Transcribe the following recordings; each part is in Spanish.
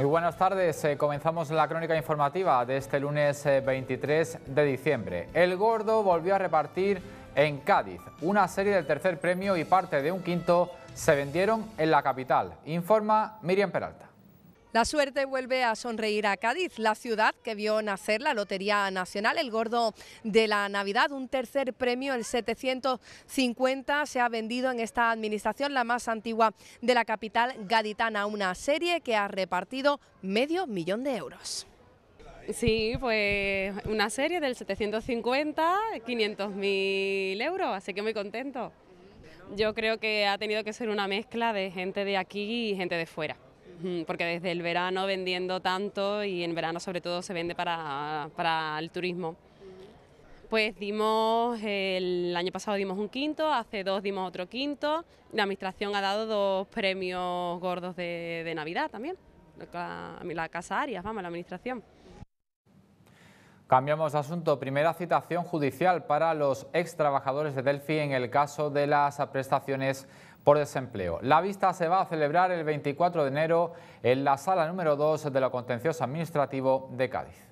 Muy buenas tardes. Eh, comenzamos la crónica informativa de este lunes 23 eh, de diciembre. El Gordo volvió a repartir en Cádiz. Una serie del tercer premio y parte de un quinto se vendieron en la capital, informa Miriam Peralta. La suerte vuelve a sonreír a Cádiz, la ciudad que vio nacer la Lotería Nacional, el gordo de la Navidad, un tercer premio, el 750, se ha vendido en esta administración, la más antigua de la capital gaditana, una serie que ha repartido medio millón de euros. Sí, pues una serie del 750, 500.000 mil euros, así que muy contento. Yo creo que ha tenido que ser una mezcla de gente de aquí y gente de fuera porque desde el verano vendiendo tanto y en verano sobre todo se vende para, el turismo. Pues dimos, el año pasado dimos un quinto, hace dos dimos otro quinto, la administración ha dado dos premios gordos de, Navidad también, la, la Casa Arias, vamos, la administración. Cambiamos de asunto. Primera citación judicial para los ex trabajadores de Delphi en el caso de las prestaciones por desempleo. La vista se va a celebrar el 24 de enero en la sala número 2 de lo contencioso administrativo de Cádiz.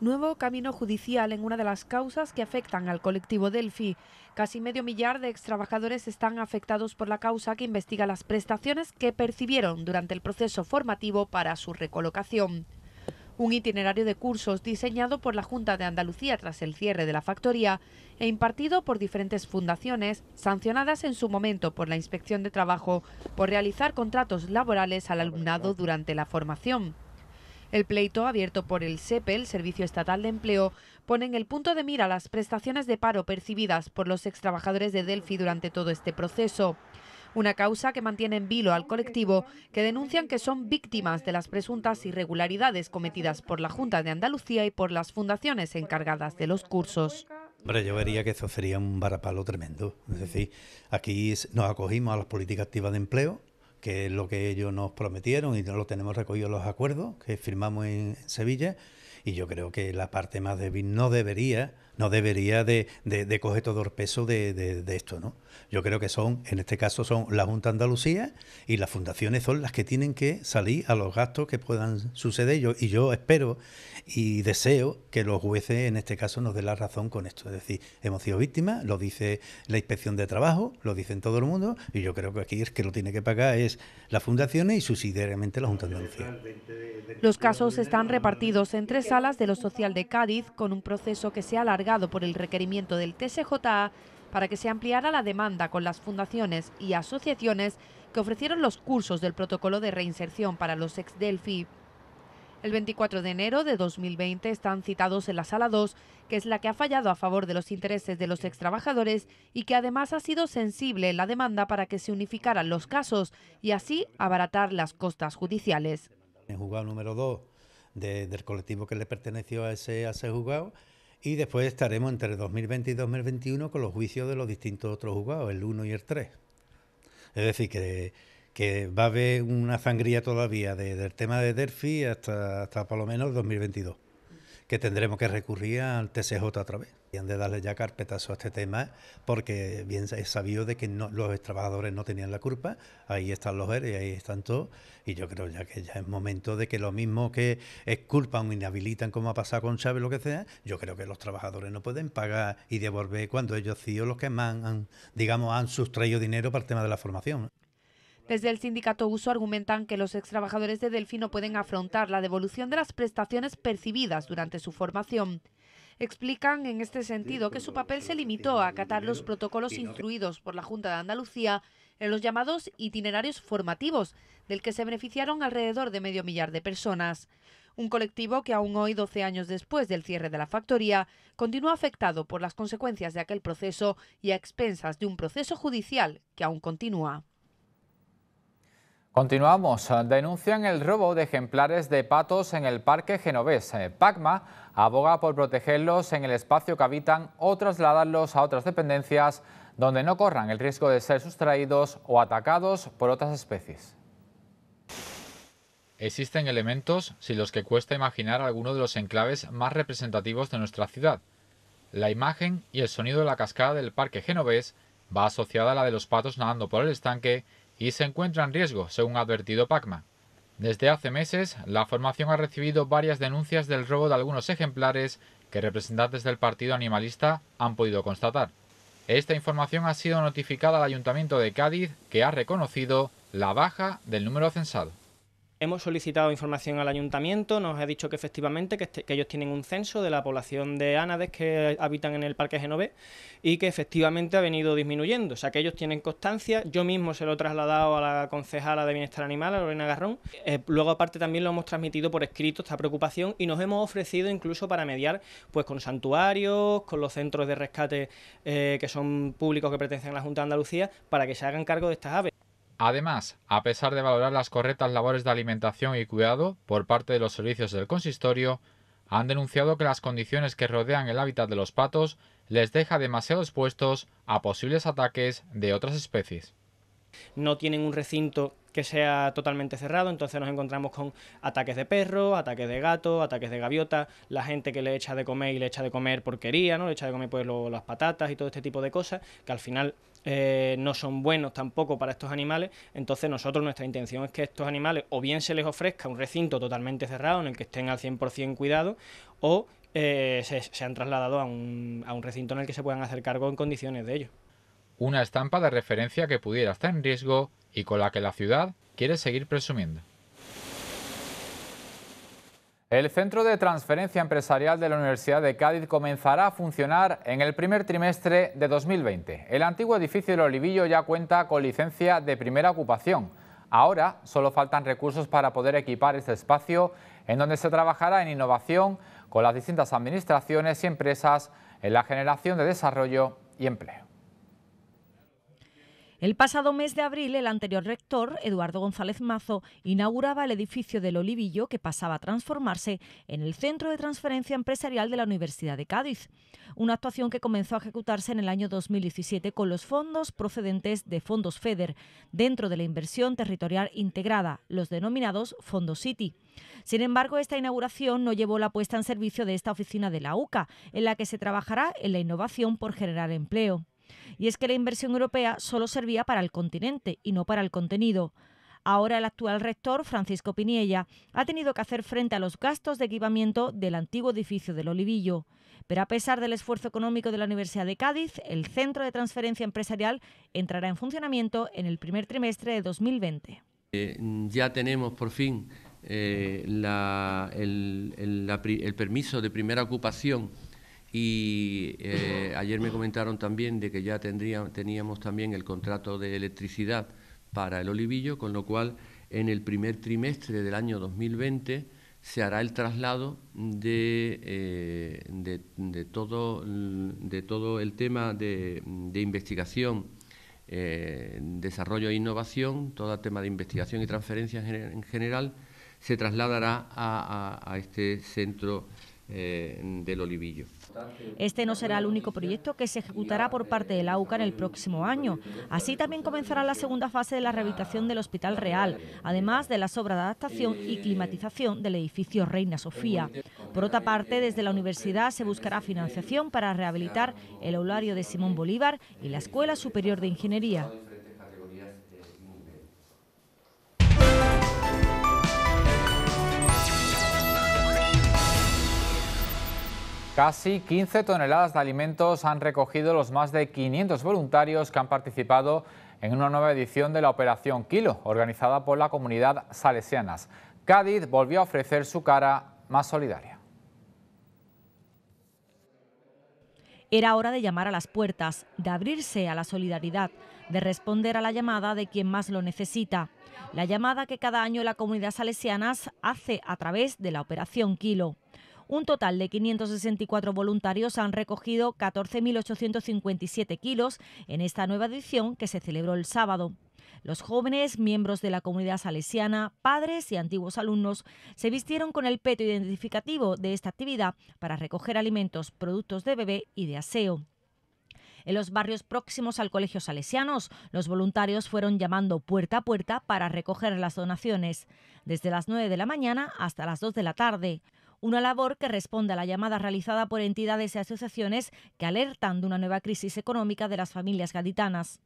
nuevo camino judicial en una de las causas que afectan al colectivo Delphi. Casi medio millar de extrabajadores están afectados por la causa que investiga las prestaciones que percibieron durante el proceso formativo para su recolocación un itinerario de cursos diseñado por la Junta de Andalucía tras el cierre de la factoría e impartido por diferentes fundaciones sancionadas en su momento por la Inspección de Trabajo por realizar contratos laborales al alumnado durante la formación. El pleito abierto por el SEPE, e, el Servicio Estatal de Empleo, pone en el punto de mira las prestaciones de paro percibidas por los extrabajadores de Delphi durante todo este proceso una causa que mantiene en vilo al colectivo que denuncian que son víctimas de las presuntas irregularidades cometidas por la Junta de Andalucía y por las fundaciones encargadas de los cursos. Hombre, yo vería que eso sería un varapalo tremendo. Es decir, aquí nos acogimos a las políticas activas de empleo, que es lo que ellos nos prometieron y no lo tenemos recogido en los acuerdos que firmamos en, Sevilla. Y yo creo que la parte más débil no debería no debería de, coger todo el peso de, esto, ¿no? Yo creo que son, en este caso son la Junta Andalucía y las fundaciones son las que tienen que salir a los gastos que puedan suceder. y yo espero y deseo que los jueces en este caso nos den la razón con esto. Es decir, hemos sido víctimas, lo dice la inspección de trabajo, lo dicen todo el mundo, y yo creo que aquí es que lo tiene que pagar es las fundaciones y subsidiariamente la Junta de Andalucía. Los casos están repartidos en tres salas de lo social de Cádiz con un proceso que se alarga por el requerimiento del TSJA para que se ampliara la demanda con las fundaciones y asociaciones que ofrecieron los cursos del protocolo de reinserción para los ex delfi el 24 de enero de 2020 están citados en la Sala 2, que es la que ha fallado a favor de los intereses de los extrabajadores y que además ha sido sensible en la demanda para que se unificaran los casos y así abaratar las costas judiciales. En juzgado número 2 del colectivo que le perteneció a ese, a ese juzgado, y después estaremos entre 2020 y 2021 con los juicios de los distintos otros juzgados, el 1 y el 3. Es decir, que, que va a haber una sangría todavía desde el tema de Delphi hasta, hasta por lo menos 2022, que tendremos que recurrir al TCJ otra vez de darle ya carpetazo a este tema porque bien es sabido de que no, los trabajadores no tenían la culpa, ahí están los ERE, ahí están todos, y yo creo ya que ya es momento de que lo mismo que exculpan o inhabilitan como ha pasado con Chávez, lo que sea, yo creo que los trabajadores no pueden pagar y devolver cuando ellos sí o los que más han, digamos, han sustraído dinero para el tema de la formación. Desde el sindicato Uso argumentan que los extrabajadores de Delfino pueden afrontar la devolución de las prestaciones percibidas durante su formación. Explican en este sentido que su papel se limitó a acatar los protocolos instruidos por la Junta de Andalucía en los llamados itinerarios formativos, del que se beneficiaron alrededor de medio millar de personas. Un colectivo que aún hoy, 12 años después del cierre de la factoría, continúa afectado por las consecuencias de aquel proceso y a expensas de un proceso judicial que aún continúa. Continuamos. Denuncian el robo de ejemplares de patos en el Parque Genovés. PACMA aboga por protegerlos en el espacio que habitan o trasladarlos a otras dependencias donde no corran el riesgo de ser sustraídos o atacados por otras especies. Existen elementos sin los que cuesta imaginar algunos de los enclaves más representativos de nuestra ciudad. La imagen y el sonido de la cascada del Parque Genovés va asociada a la de los patos nadando por el estanque y se encuentra en riesgo, según ha advertido PACMA. Desde hace meses, la formación ha recibido varias denuncias del robo de algunos ejemplares que representantes del Partido Animalista han podido constatar. Esta información ha sido notificada al Ayuntamiento de Cádiz, que ha reconocido la baja del número censado. Hemos solicitado información al ayuntamiento, nos ha dicho que efectivamente que, este, ellos tienen un censo de la población de ánades que habitan en el Parque Genové y que efectivamente ha venido disminuyendo. O sea, que ellos tienen constancia. Yo mismo se lo he trasladado a la concejala de Bienestar Animal, a Lorena Garrón. Eh, luego, aparte, también lo hemos transmitido por escrito esta preocupación y nos hemos ofrecido incluso para mediar pues con santuarios, con los centros de rescate eh, que son públicos que pertenecen a la Junta de Andalucía, para que se hagan cargo de estas aves. Además, a pesar de valorar las correctas labores de alimentación y cuidado por parte de los servicios del consistorio, han denunciado que las condiciones que rodean el hábitat de los patos les deja demasiado expuestos a posibles ataques de otras especies. No tienen un recinto que sea totalmente cerrado, entonces nos encontramos con ataques de perro, ataques de gato, ataques de gaviota, la gente que le echa de comer y le echa de comer porquería, ¿no? Le echa de comer pues las patatas y todo este tipo de cosas, que al final eh, no son buenos tampoco para estos animales, entonces nosotros nuestra intención es que estos animales o bien se les ofrezca un recinto totalmente cerrado en el que estén al 100% cuidados o eh, se, han trasladado a un, a un recinto en el que se puedan hacer cargo en condiciones de ello. Una estampa de referencia que pudiera estar en riesgo y con la que la ciudad quiere seguir presumiendo. El Centro de Transferencia Empresarial de la Universidad de Cádiz comenzará a funcionar en el primer trimestre de 2020. El antiguo edificio de Olivillo ya cuenta con licencia de primera ocupación. Ahora solo faltan recursos para poder equipar este espacio en donde se trabajará en innovación con las distintas administraciones y empresas en la generación de desarrollo y empleo. El pasado mes de abril, el anterior rector, Eduardo González Mazo, inauguraba el edificio del Olivillo que pasaba a transformarse en el Centro de Transferencia Empresarial de la Universidad de Cádiz, una actuación que comenzó a ejecutarse en el año 2017 con los fondos procedentes de fondos FEDER dentro de la inversión territorial integrada, los denominados Fondos City. Sin embargo, esta inauguración no llevó la puesta en servicio de esta oficina de la UCA, en la que se trabajará en la innovación por generar empleo y es que la inversión europea solo servía para el continente y no para el contenido. Ahora el actual rector, Francisco Piniella, ha tenido que hacer frente a los gastos de equipamiento del antiguo edificio del Olivillo. Pero a pesar del esfuerzo económico de la Universidad de Cádiz, el Centro de Transferencia Empresarial entrará en funcionamiento en el primer trimestre de 2020. Eh, ya tenemos por fin eh, el permiso de primera ocupación y eh, ayer me comentaron también de que ya tendría, teníamos también el contrato de electricidad para el olivillo, con lo cual en el primer trimestre del año 2020 se hará el traslado de, eh, todo, el tema de, investigación, eh, desarrollo e innovación, todo el tema de investigación y transferencia en, general, se trasladará a este centro del olivillo. Este no será el único proyecto que se ejecutará por parte de la en el próximo año. Así también comenzará la segunda fase de la rehabilitación del Hospital Real, además de las obras de adaptación y climatización del edificio Reina Sofía. Por otra parte, desde la universidad se buscará financiación para rehabilitar el aulario de Simón Bolívar y la Escuela Superior de Ingeniería. Casi 15 toneladas de alimentos han recogido los más de 500 voluntarios que han participado en una nueva edición de la Operación Kilo, organizada por la comunidad Salesianas. Cádiz volvió a ofrecer su cara más solidaria. Era hora de llamar a las puertas, de abrirse a la solidaridad, de responder a la llamada de quien más lo necesita. La llamada que cada año la comunidad Salesianas hace a través de la Operación Kilo. Un total de 564 voluntarios han recogido 14.857 kilos en esta nueva edición que se celebró el sábado. Los jóvenes, miembros de la comunidad salesiana, padres y antiguos alumnos se vistieron con el peto identificativo de esta actividad para recoger alimentos, productos de bebé y de aseo. En los barrios próximos al Colegio Salesianos, los voluntarios fueron llamando puerta a puerta para recoger las donaciones, desde las 9 de la mañana hasta las 2 de la tarde una labor que responde a la llamada realizada por entidades y asociaciones que alertan de una nueva crisis económica de las familias gaditanas.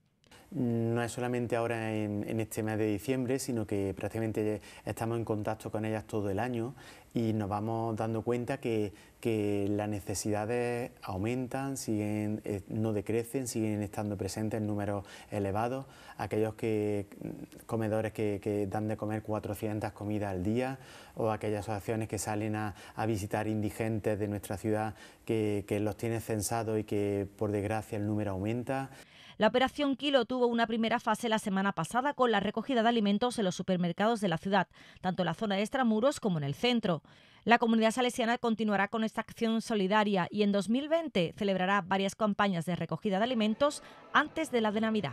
No es solamente ahora en, este mes de diciembre, sino que prácticamente estamos en contacto con ellas todo el año y nos vamos dando cuenta que, que las necesidades aumentan, siguen, eh, no decrecen, siguen estando presentes en números elevados. Aquellos que, comedores que, dan de comer 400 comidas al día o aquellas asociaciones que salen a, visitar indigentes de nuestra ciudad que los tienen censados y que por desgracia el número aumenta. La operación Kilo tuvo una primera fase la semana pasada con la recogida de alimentos en los supermercados de la ciudad, tanto en la zona de extramuros como en el centro. La comunidad salesiana continuará con esta acción solidaria y en 2020 celebrará varias campañas de recogida de alimentos antes de la de Navidad.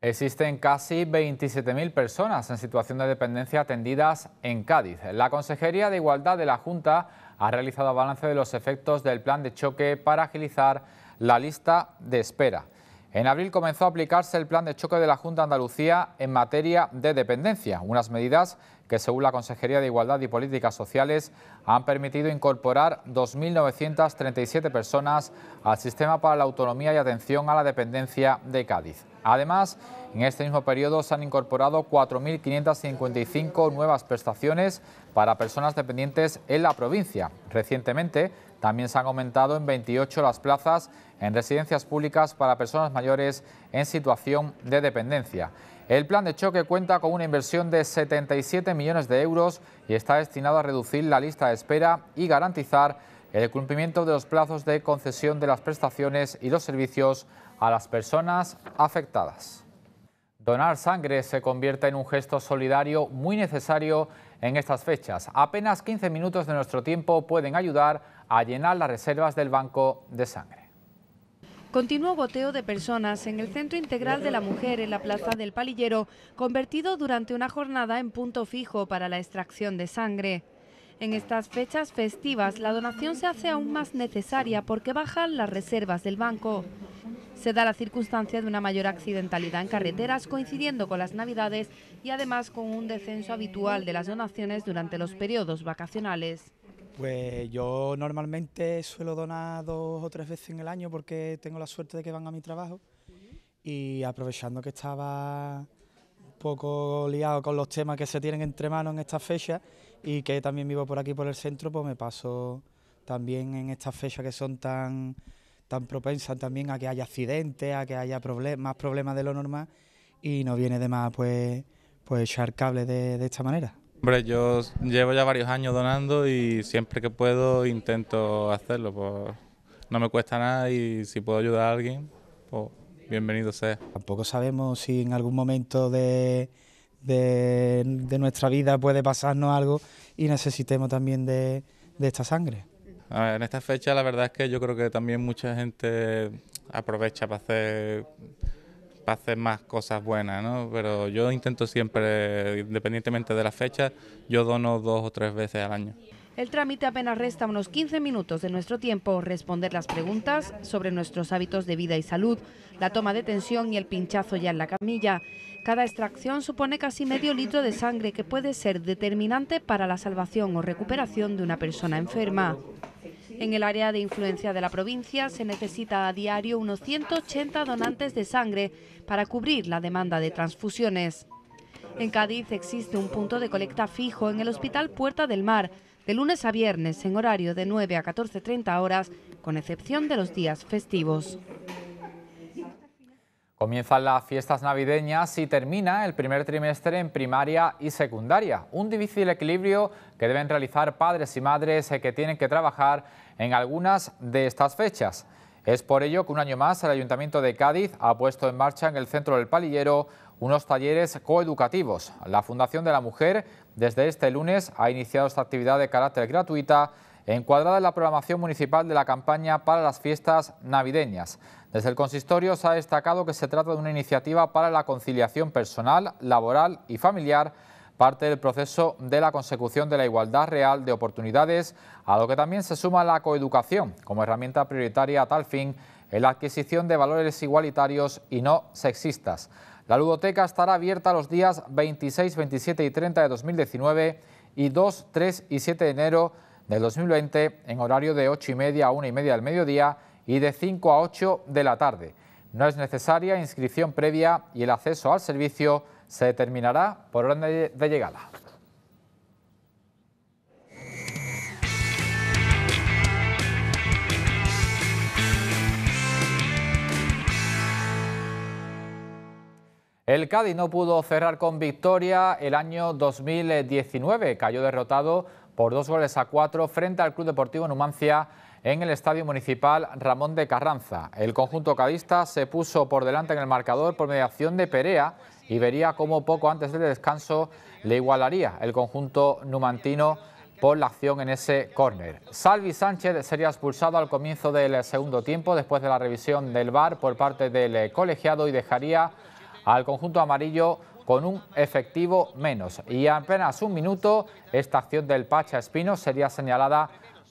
Existen casi 27.000 personas en situación de dependencia atendidas en Cádiz. La Consejería de Igualdad de la Junta ha realizado balance de los efectos del plan de choque para agilizar la lista de espera. En abril comenzó a aplicarse el plan de choque de la Junta de Andalucía en materia de dependencia, unas medidas que según la Consejería de Igualdad y Políticas Sociales han permitido incorporar 2.937 personas al Sistema para la Autonomía y Atención a la Dependencia de Cádiz. Además, en este mismo periodo se han incorporado 4.555 nuevas prestaciones para personas dependientes en la provincia. Recientemente, también se han aumentado en 28 las plazas en residencias públicas para personas mayores en situación de dependencia. El plan de choque cuenta con una inversión de 77 millones de euros y está destinado a reducir la lista de espera y garantizar el cumplimiento de los plazos de concesión de las prestaciones y los servicios a las personas afectadas. Donar sangre se convierte en un gesto solidario muy necesario en estas fechas. Apenas 15 minutos de nuestro tiempo pueden ayudar a llenar las reservas del banco de sangre. Continuó goteo de personas en el Centro Integral de la Mujer en la Plaza del Palillero, convertido durante una jornada en punto fijo para la extracción de sangre. En estas fechas festivas la donación se hace aún más necesaria porque bajan las reservas del banco se da la circunstancia de una mayor accidentalidad en carreteras coincidiendo con las navidades y además con un descenso habitual de las donaciones durante los periodos vacacionales. Pues yo normalmente suelo donar dos o tres veces en el año porque tengo la suerte de que van a mi trabajo y aprovechando que estaba un poco liado con los temas que se tienen entre manos en estas fechas y que también vivo por aquí por el centro, pues me paso también en estas fechas que son tan tan propensa también a que haya accidentes, a que haya más problemas de lo normal y no viene de más pues, pues echar cables de, esta manera. Hombre, yo llevo ya varios años donando y siempre que puedo intento hacerlo, pues no me cuesta nada y si puedo ayudar a alguien, pues bienvenido sea. Tampoco sabemos si en algún momento de, de, nuestra vida puede pasarnos algo y necesitemos también de esta sangre en esta fecha la verdad es que yo creo que también mucha gente aprovecha para hacer para hacer más cosas buenas, ¿no? Pero yo intento siempre, independientemente de la fecha, yo dono dos o tres veces al año. El trámite apenas resta unos 15 minutos de nuestro tiempo responder las preguntas sobre nuestros hábitos de vida y salud, la toma de tensión y el pinchazo ya en la camilla. Cada extracción supone casi medio litro de sangre que puede ser determinante para la salvación o recuperación de una persona enferma. En el área de influencia de la provincia se necesita a diario unos 180 donantes de sangre para cubrir la demanda de transfusiones. En Cádiz existe un punto de colecta fijo en el Hospital Puerta del Mar, de lunes a viernes en horario de 9 a 14.30 horas, con excepción de los días festivos. Comienzan las fiestas navideñas y termina el primer trimestre en primaria y secundaria, un difícil equilibrio que deben realizar padres y madres que tienen que trabajar en algunas de estas fechas. Es por ello que un año más el Ayuntamiento de Cádiz ha puesto en marcha en el centro del Palillero unos talleres coeducativos. La Fundación de la Mujer desde este lunes ha iniciado esta actividad de carácter gratuita encuadrada en la programación municipal de la campaña para las fiestas navideñas. Desde el consistorio se ha destacado que se trata de una iniciativa para la conciliación personal, laboral y familiar parte del proceso de la consecución de la igualdad real de oportunidades, a lo que también se suma la coeducación como herramienta prioritaria a tal fin en la adquisición de valores igualitarios y no sexistas. La ludoteca estará abierta los días 26, 27 y 30 de 2019 y 2, 3 y 7 de enero del 2020 en horario de 8 y media a 1 y media del mediodía y de 5 a 8 de la tarde. No es necesaria inscripción previa y el acceso al servicio se determinará por orden de llegada. El Cádiz no pudo cerrar con victoria el año 2019. Cayó derrotado por dos goles a cuatro frente al Club Deportivo Numancia en el Estadio Municipal Ramón de Carranza. El conjunto cadista se puso por delante en el marcador por mediación de Perea y vería cómo poco antes del descanso le igualaría el conjunto numantino por la acción en ese córner. Salvi Sánchez sería expulsado al comienzo del segundo tiempo después de la revisión del VAR por parte del colegiado y dejaría al conjunto amarillo con un efectivo menos. Y apenas un minuto, esta acción del Pacha Espino sería señalada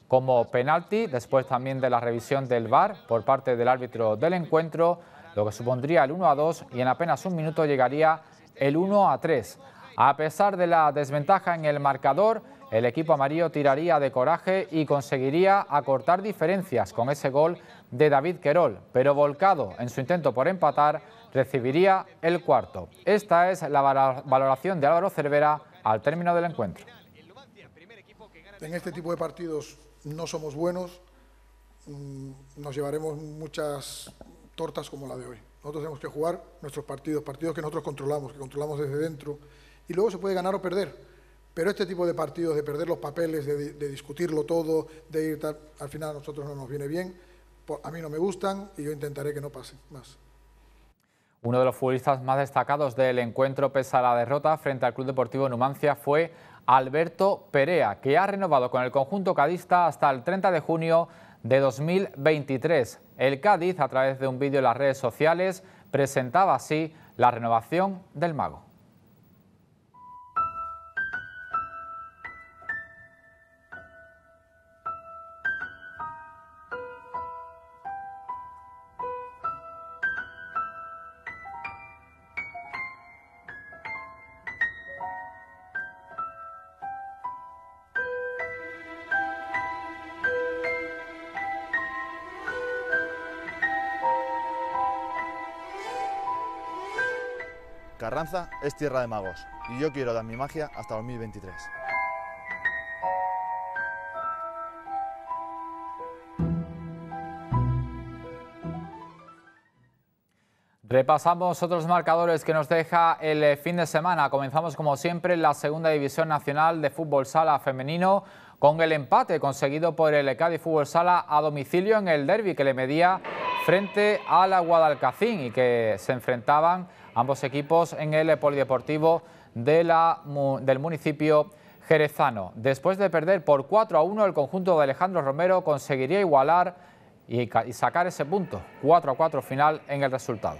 como penalti, después también de la revisión del VAR por parte del árbitro del encuentro, lo que supondría el 1 a 2 y en apenas un minuto llegaría el 1 a 3. A pesar de la desventaja en el marcador, el equipo amarillo tiraría de coraje y conseguiría acortar diferencias con ese gol de David Querol, pero volcado en su intento por empatar, recibiría el cuarto. Esta es la valoración de Álvaro Cervera al término del encuentro. En este tipo de partidos no somos buenos, mm, nos llevaremos muchas tortas como la de hoy. Nosotros tenemos que jugar nuestros partidos, partidos que nosotros controlamos, que controlamos desde dentro, y luego se puede ganar o perder. Pero este tipo de partidos, de perder los papeles, de, discutirlo todo, de ir al final a nosotros no nos viene bien, a mí no me gustan y yo intentaré que no pase más. Uno de los futbolistas más destacados del encuentro, pese a la derrota frente al Club Deportivo Numancia, fue Alberto Perea, que ha renovado con el conjunto cadista hasta el 30 de junio de 2023. El Cádiz, a través de un vídeo en las redes sociales, presentaba así la renovación del mago. Carranza es tierra de magos y yo quiero dar mi magia hasta 2023. Repasamos otros marcadores que nos deja el eh, fin de semana. Comenzamos como siempre en la segunda división nacional de fútbol sala femenino con el empate conseguido por el Cádiz Fútbol Sala a domicilio en el derby que le medía frente a la Guadalcacín y que se enfrentaban ambos equipos en el Polideportivo de la, del municipio jerezano. Después de perder por 4 a 1, el conjunto de Alejandro Romero conseguiría igualar y, sacar ese punto, 4 a 4 final en el resultado.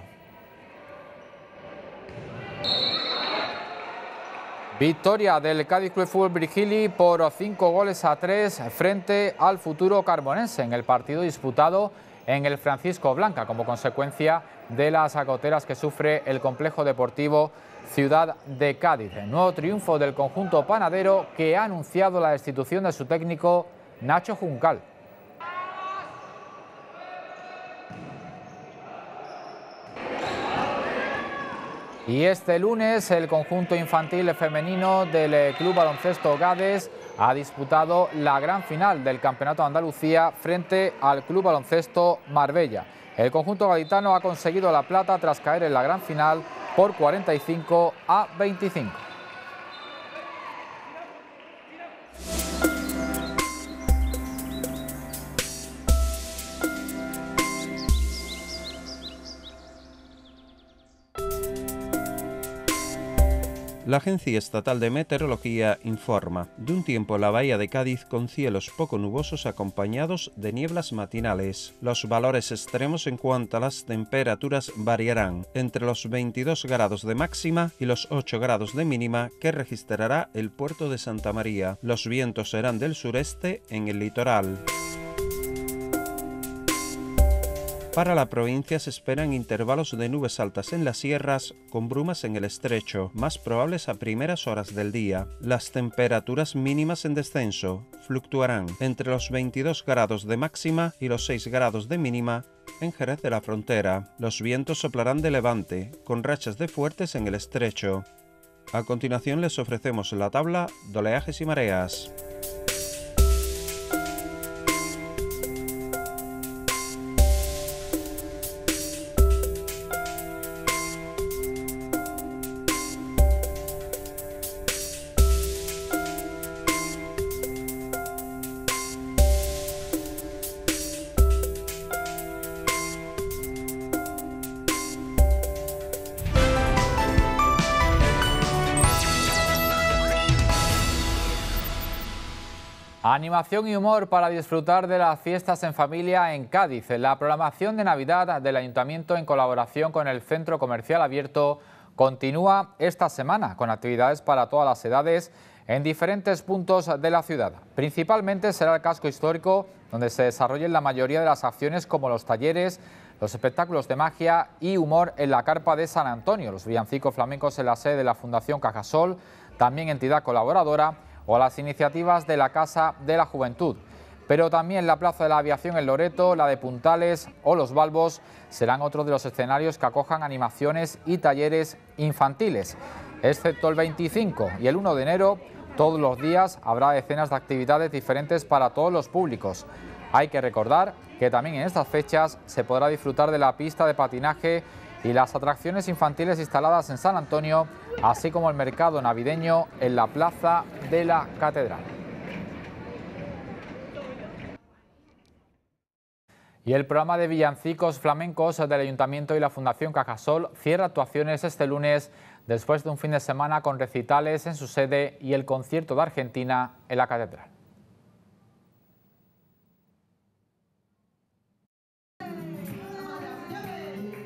Victoria del Cádiz Club Fútbol Brigili por 5 goles a 3 frente al futuro carbonense en el partido disputado en el Francisco Blanca como consecuencia de las agoteras que sufre el complejo deportivo Ciudad de Cádiz. nuevo triunfo del conjunto panadero que ha anunciado la destitución de su técnico Nacho Juncal. Y este lunes el conjunto infantil femenino del eh, Club Baloncesto Gades ha disputado la gran final del Campeonato de Andalucía frente al Club Baloncesto Marbella. El conjunto gaditano ha conseguido la plata tras caer en la gran final por 45 a 25. La Agencia Estatal de Meteorología informa de un tiempo en la bahía de Cádiz con cielos poco nubosos acompañados de nieblas matinales. Los valores extremos en cuanto a las temperaturas variarán entre los 22 grados de máxima y los 8 grados de mínima que registrará el puerto de Santa María. Los vientos serán del sureste en el litoral. Para la provincia se esperan intervalos de nubes altas en las sierras con brumas en el estrecho, más probables a primeras horas del día. Las temperaturas mínimas en descenso fluctuarán entre los 22 grados de máxima y los 6 grados de mínima en Jerez de la Frontera. Los vientos soplarán de levante, con rachas de fuertes en el estrecho. A continuación les ofrecemos la tabla de oleajes y mareas. Animación y humor para disfrutar de las fiestas en familia en Cádiz. La programación de Navidad del Ayuntamiento en colaboración con el Centro Comercial Abierto continúa esta semana con actividades para todas las edades en diferentes puntos de la ciudad. Principalmente será el casco histórico donde se desarrollen la mayoría de las acciones como los talleres, los espectáculos de magia y humor en la carpa de San Antonio, los villancicos flamencos en la sede de la Fundación Cajasol, también entidad colaboradora o las iniciativas de la Casa de la Juventud. Pero también la Plaza de la Aviación en Loreto, la de Puntales o Los Balbos serán otros de los escenarios que acojan animaciones y talleres infantiles. Excepto el 25 y el 1 de enero, todos los días habrá decenas de actividades diferentes para todos los públicos. Hay que recordar que también en estas fechas se podrá disfrutar de la pista de patinaje y las atracciones infantiles instaladas en San Antonio así como el mercado navideño en la Plaza de la Catedral. Y el programa de villancicos flamencos del Ayuntamiento y la Fundación Cajasol cierra actuaciones este lunes después de un fin de semana con recitales en su sede y el concierto de Argentina en la Catedral.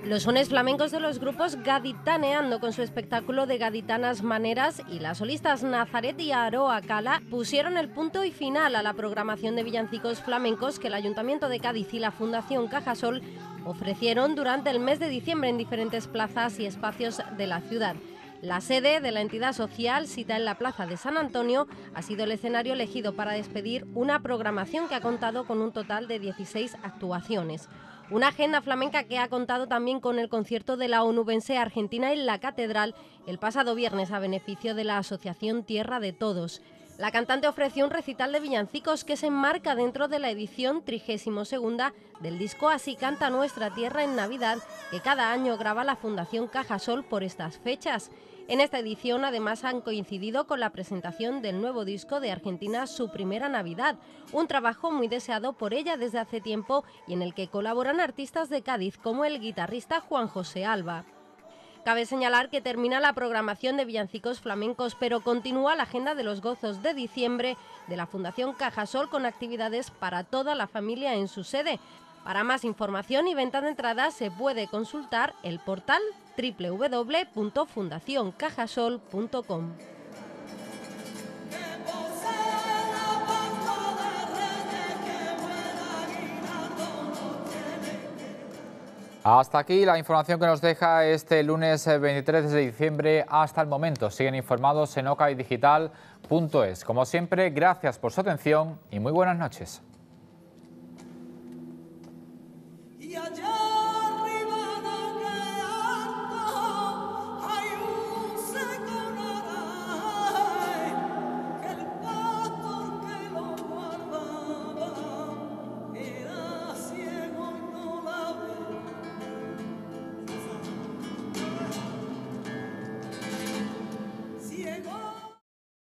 Los sones flamencos de los grupos Gaditaneando con su espectáculo de gaditanas maneras y las solistas Nazaret y Aroa Cala pusieron el punto y final a la programación de villancicos flamencos que el Ayuntamiento de Cádiz y la Fundación Cajasol ofrecieron durante el mes de diciembre en diferentes plazas y espacios de la ciudad. La sede de la entidad social, cita en la Plaza de San Antonio, ha sido el escenario elegido para despedir una programación que ha contado con un total de 16 actuaciones. Una agenda flamenca que ha contado también con el concierto de la onubense argentina en la Catedral el pasado viernes a beneficio de la Asociación Tierra de Todos. La cantante ofreció un recital de villancicos que se enmarca dentro de la edición 32 del disco Así canta nuestra tierra en Navidad, que cada año graba la Fundación Cajasol por estas fechas. En esta edición además han coincidido con la presentación del nuevo disco de Argentina Su Primera Navidad, un trabajo muy deseado por ella desde hace tiempo y en el que colaboran artistas de Cádiz como el guitarrista Juan José Alba. Cabe señalar que termina la programación de villancicos flamencos, pero continúa la agenda de los gozos de diciembre de la Fundación Cajasol con actividades para toda la familia en su sede. Para más información y venta de entradas se puede consultar el portal www.fundacioncajasol.com. Hasta aquí la información que nos deja este lunes 23 eh, de diciembre hasta el momento. Siguen informados en ocaidigital.es. Como siempre, gracias por su atención y muy buenas noches.